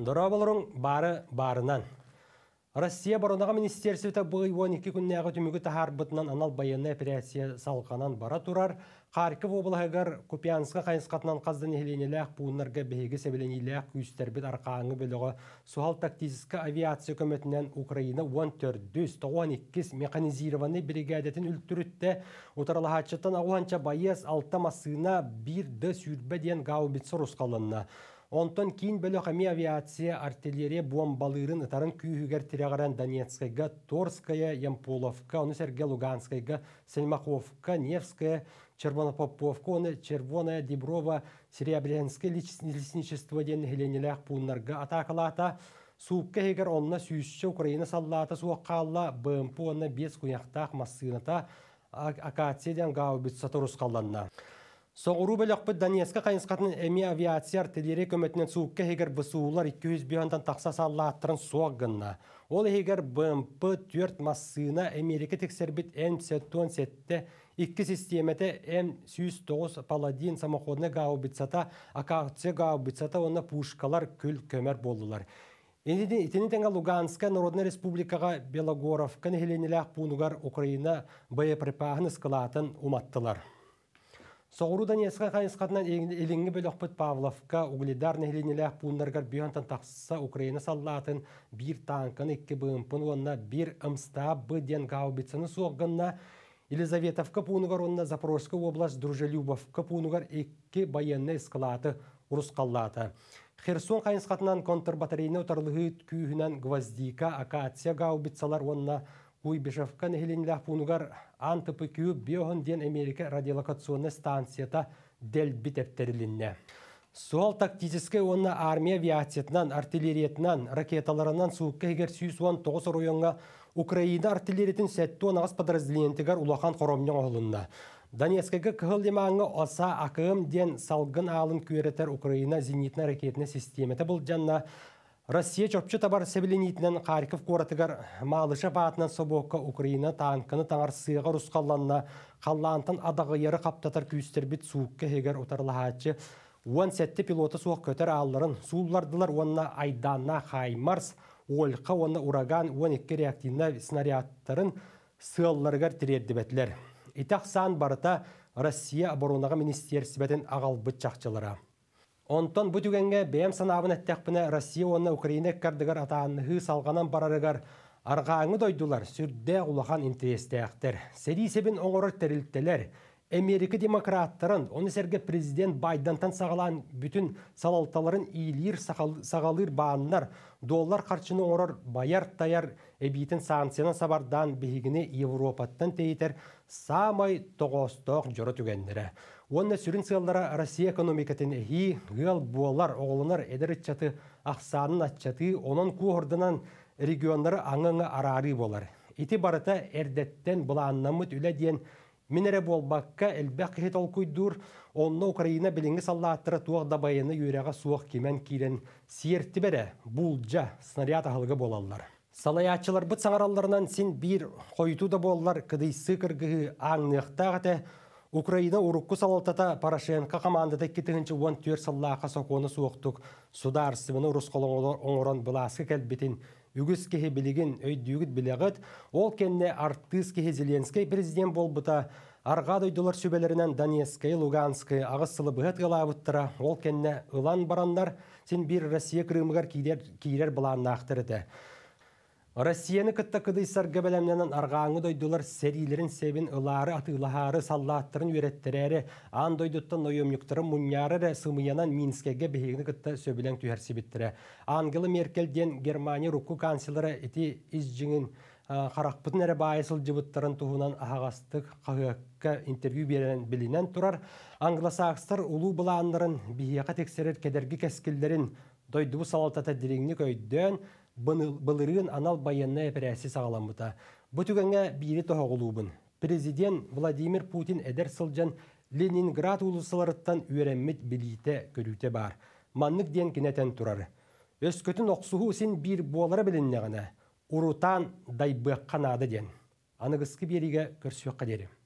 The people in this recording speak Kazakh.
Дұра бары барынан. Россия Боронаға министерсвіті бұғы 12 күнне ағы түмігі тахар бұтынан анал байынны операция салқанан бара тұрар. Харьков облахыгар Купянска қайынсқатынан қаздан ехленеләқ бұғынларға бейгі сәбіленеләқ күйістербет арқаңы бөліғы Сухал тактическа авиация көметінен Украина 14-12 механизированный бригадетін үлттүрітті. Утарлахатшыттан ағуанча байыз алтамасына масына 1-ді сүйірбеден гаубитсі русқалынна. Онтон кин ами авиация артиллерия бомбалырын ытарын күйігер тирағаран Донецкайга, Торская, Ямполовка, ону серге Луганскайга, Сельмаховка Невская, Червонопоповка, оны Червоная, Деброва, Серебрянская лесничество ден хеленелях пуннарга атакалата, Суукка хегер онна сүйісші Украина саллата суаққалла, БМП онна бес куяқтақ массыната, Акацияден гаубит Соғыру бәліқпі Донецка қайынсқатын әме авиациар тілері көмөтінен суыққа егер бұсуылар 200 биондан тақса саллааттырын соғынна. Ол егер БМП 4 массына Америка тексербет М-717-те 2 системеті М-109 Паладин самоходны гаубицата, акация гаубицата оны пушкалар күл көмер болылар. Тенитенга Луганска Народная Республикаға Белогоров, нехеленелях пунугар Украина боеприпағын скалатын уматтылар. Соғырудан есқа қайын сқатынан еліңі Павловка угледар нәхленелі пуннаргар бүйонтан тақсыса Украина саллатын бир танкын екі бұымпын онна бір ымста бден гаубицыны соғғынна Елизаветовка пунугар онна облас область Дружелюбовка пунугар екі баянны ысқылаты ұрысқаллаты. Херсон қайынсқатынан контрбатарейный контрбатарейні отарлығы гвоздика, акация гаубицалар онна Уйбешевкан эхленлях пунугар антыпы күйіп биоғын ден Америка радиолокационны станцията дәл битептерлинне. Суал тактическе онна армия авиациятынан, артиллериятынан, ракеталарынан суыққа егер сүйсуан 9 ройонға Украина артиллериятін сәтті оңағыз подразделентігер улахан хоромнен оғылынна. Донецкігі кығыл демаңы оса ақығым ден салғын алын көретер Украина зенитна ракетіне системеті бұл жанна Россия чопчу табар сәбіленейтінен Харьков коротыгар малыша бағатынан собоққа Украина танкыны таңарсыға русқаланна қаллантын адағы ері қаптатар бит суыққа хегер отарлағатшы. Уан сәтті пилоты суқ көтер алларын сулардылар онна айданна Хаймарс, Ольқа онна Ураган, 12 реактивна снарядтарын сыалларғар тірерді бәтілер. Итақ сан барыта Россия оборонаға министер сібәтін ағал бұт Онтон бүтүгенге БМ санабын әттәқпіне Россия оны Украина кәрдігір атағанығы салғанан барарығар арғаңы дойдулар сүрде ұлаған интерестәқтер. Сәрі Сәдейсебін оңырыр тәрілттелер. Америка демократтарын, оны сәргі президент Байдентан сағалан бүтін салалталарын ийлер сағалыр баанылар доллар қарчыны орыр баяр таяр әбейтін санкцияны сабардан бейгіне Европаттан тейтер самай тоғыстық жұры түгендірі. Оны сүрін сығалдара Россия экономикатын әхи, ғыл болар оғылынар әдір чаты ақсанын атчаты, оның көрдінан регионлары аңыңы арары болар. Ити барыта әрдеттен бұла үле үлі Минере болбакка элбәк кихет ол куйдур, онна Украина билингі да туақ дабайыны юреға суақ кемен кейлен сиертті бере, булджа снаряд ахылғы болалар. Салаячылар бұт саңараларынан сен бір қойту да болалар кыдайсы кыргығы аңнықтағыты, Украина урукку салалтата Порошенко командада китігінші 14 саллаға соқуыны суықтық, судар сымыны ұрыс қолың оңырын бұласы кәлбетін үгіз кеһи билигин өйдүүгүт білеғыт, ол кенне арттыыс кехе зеленский президент болбута арга сөбелерінен сүбелеринен донецкый луганский агыс сылыбыгыт ол кенне ылан барандар, сен бир россия кейлер кийлер кийлер Россияны кытта кыдыйсар габаламнанан арғаңы дойдулар сәрилерін себін ылары атылахары саллаттырын үйрәттерәрі, ан дойдуттан ойымниктырын мұняры сымыянан Минскеге бейгіні кытта сөбілен түйәрсебіттірі. Ангелы Меркельден Германия руку канцлеры ити изжіңін қарақпытын әрі байысыл жыбыттарын туынан ағастық қағыққа интервью берен білінен тұрар. Англасақстар ұлу бұландарын бейеқа тексерер кедергі кәскілдерін дойдубу салатата диригни былырын анал баянна прәсі бу Бұтығанға бейі тоғылуыбын. Президент Владимир Путин әдер сылжан Ленинград ұлысыларыттан үйрәммет білейті көріте бар. Маннық ден кенетен тұрар. көтін оқсуғы сен бір болары білінне ғана. Урутан дайбы қанады ден. Анығысқы беріге көрсуі қадерім.